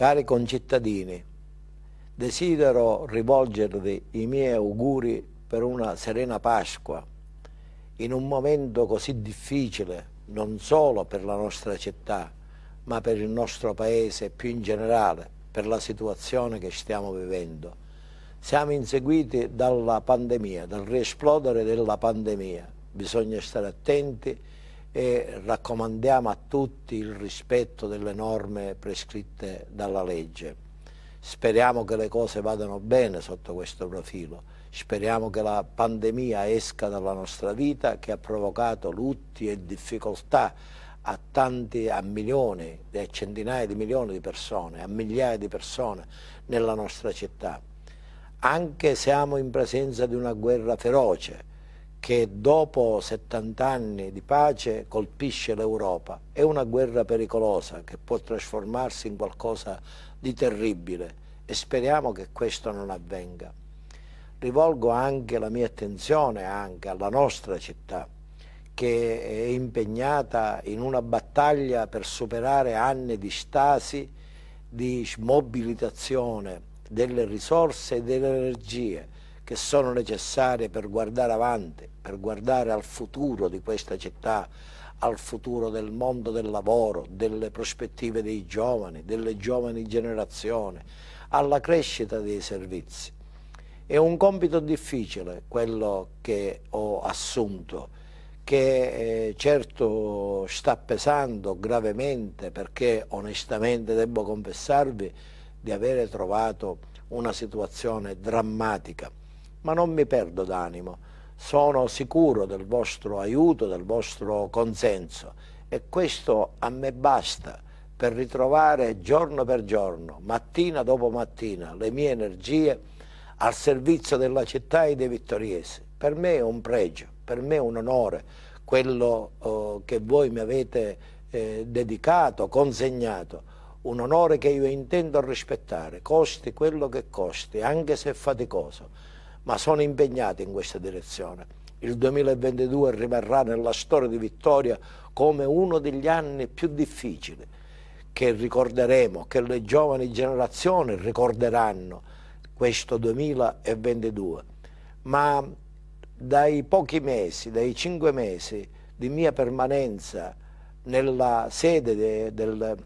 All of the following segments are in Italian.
Cari concittadini, desidero rivolgervi i miei auguri per una serena Pasqua, in un momento così difficile non solo per la nostra città, ma per il nostro paese più in generale, per la situazione che stiamo vivendo. Siamo inseguiti dalla pandemia, dal riesplodere della pandemia. Bisogna stare attenti e raccomandiamo a tutti il rispetto delle norme prescritte dalla legge. Speriamo che le cose vadano bene sotto questo profilo, speriamo che la pandemia esca dalla nostra vita che ha provocato lutti e difficoltà a tanti, a milioni, a centinaia di milioni di persone, a migliaia di persone nella nostra città. Anche siamo in presenza di una guerra feroce, che dopo 70 anni di pace colpisce l'Europa. È una guerra pericolosa che può trasformarsi in qualcosa di terribile e speriamo che questo non avvenga. Rivolgo anche la mia attenzione alla nostra città che è impegnata in una battaglia per superare anni di stasi, di smobilitazione delle risorse e delle energie che sono necessarie per guardare avanti, per guardare al futuro di questa città, al futuro del mondo del lavoro, delle prospettive dei giovani, delle giovani generazioni, alla crescita dei servizi. È un compito difficile quello che ho assunto, che eh, certo sta pesando gravemente perché onestamente devo confessarvi di avere trovato una situazione drammatica ma non mi perdo d'animo, sono sicuro del vostro aiuto, del vostro consenso e questo a me basta per ritrovare giorno per giorno, mattina dopo mattina, le mie energie al servizio della città e dei vittoriesi. Per me è un pregio, per me è un onore quello eh, che voi mi avete eh, dedicato, consegnato, un onore che io intendo rispettare, costi quello che costi, anche se faticoso ma sono impegnati in questa direzione. Il 2022 rimarrà nella storia di Vittoria come uno degli anni più difficili che ricorderemo, che le giovani generazioni ricorderanno questo 2022. Ma dai pochi mesi, dai cinque mesi di mia permanenza nella sede de, del,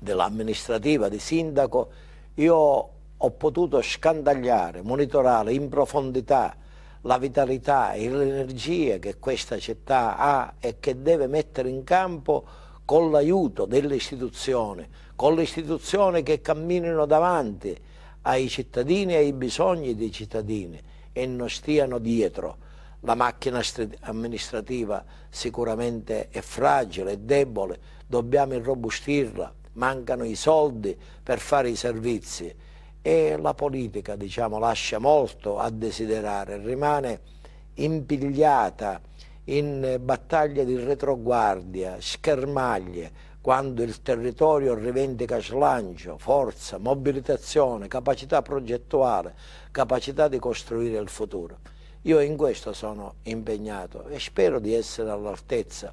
dell'amministrativa di sindaco, io ho potuto scandagliare, monitorare in profondità la vitalità e l'energia che questa città ha e che deve mettere in campo con l'aiuto delle istituzioni, con le istituzioni che camminino davanti ai cittadini e ai bisogni dei cittadini e non stiano dietro. La macchina amministrativa sicuramente è fragile, è debole, dobbiamo irrobustirla, mancano i soldi per fare i servizi e la politica diciamo, lascia molto a desiderare, rimane impigliata in battaglie di retroguardia, schermaglie, quando il territorio rivendica slancio, forza, mobilitazione, capacità progettuale, capacità di costruire il futuro. Io in questo sono impegnato e spero di essere all'altezza.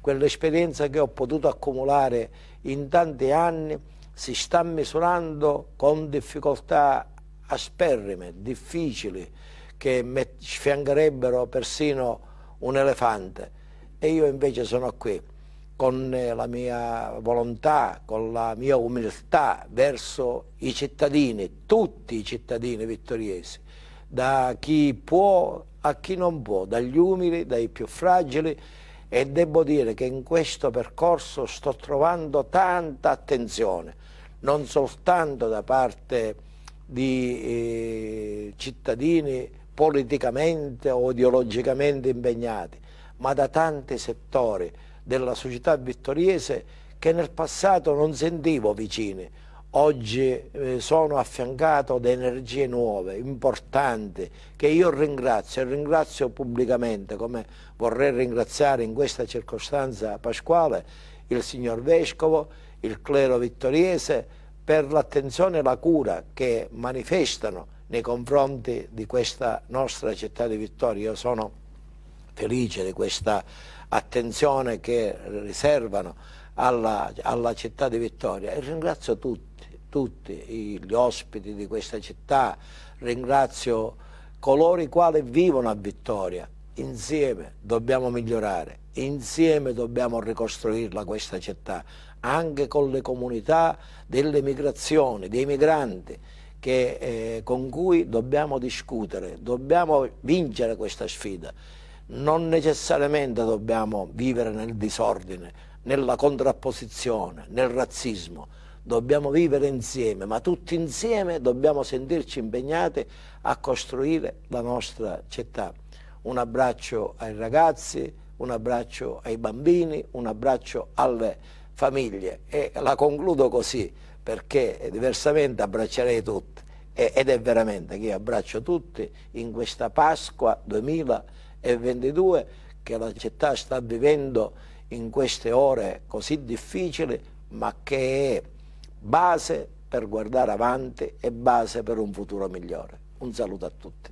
Quell'esperienza che ho potuto accumulare in tanti anni si sta misurando con difficoltà asperrime, difficili, che sfiancherebbero persino un elefante. E io invece sono qui con eh, la mia volontà, con la mia umiltà verso i cittadini, tutti i cittadini vittoriesi, da chi può a chi non può, dagli umili, dai più fragili, e devo dire che in questo percorso sto trovando tanta attenzione, non soltanto da parte di eh, cittadini politicamente o ideologicamente impegnati, ma da tanti settori della società vittoriese che nel passato non sentivo vicini oggi eh, sono affiancato da energie nuove, importanti, che io ringrazio e ringrazio pubblicamente, come vorrei ringraziare in questa circostanza Pasquale, il signor Vescovo, il clero vittoriese, per l'attenzione e la cura che manifestano nei confronti di questa nostra città di Vittoria. Io sono felice di questa attenzione che riservano alla, alla città di Vittoria e ringrazio tutti, tutti gli ospiti di questa città, ringrazio coloro i quali vivono a Vittoria. Insieme dobbiamo migliorare, insieme dobbiamo ricostruirla questa città, anche con le comunità delle migrazioni, dei migranti. Che, eh, con cui dobbiamo discutere, dobbiamo vincere questa sfida. Non necessariamente dobbiamo vivere nel disordine, nella contrapposizione, nel razzismo. Dobbiamo vivere insieme, ma tutti insieme dobbiamo sentirci impegnati a costruire la nostra città. Un abbraccio ai ragazzi, un abbraccio ai bambini, un abbraccio alle famiglie e la concludo così perché diversamente abbraccerei tutti ed è veramente che io abbraccio tutti in questa Pasqua 2022 che la città sta vivendo in queste ore così difficili, ma che è base per guardare avanti e base per un futuro migliore. Un saluto a tutti.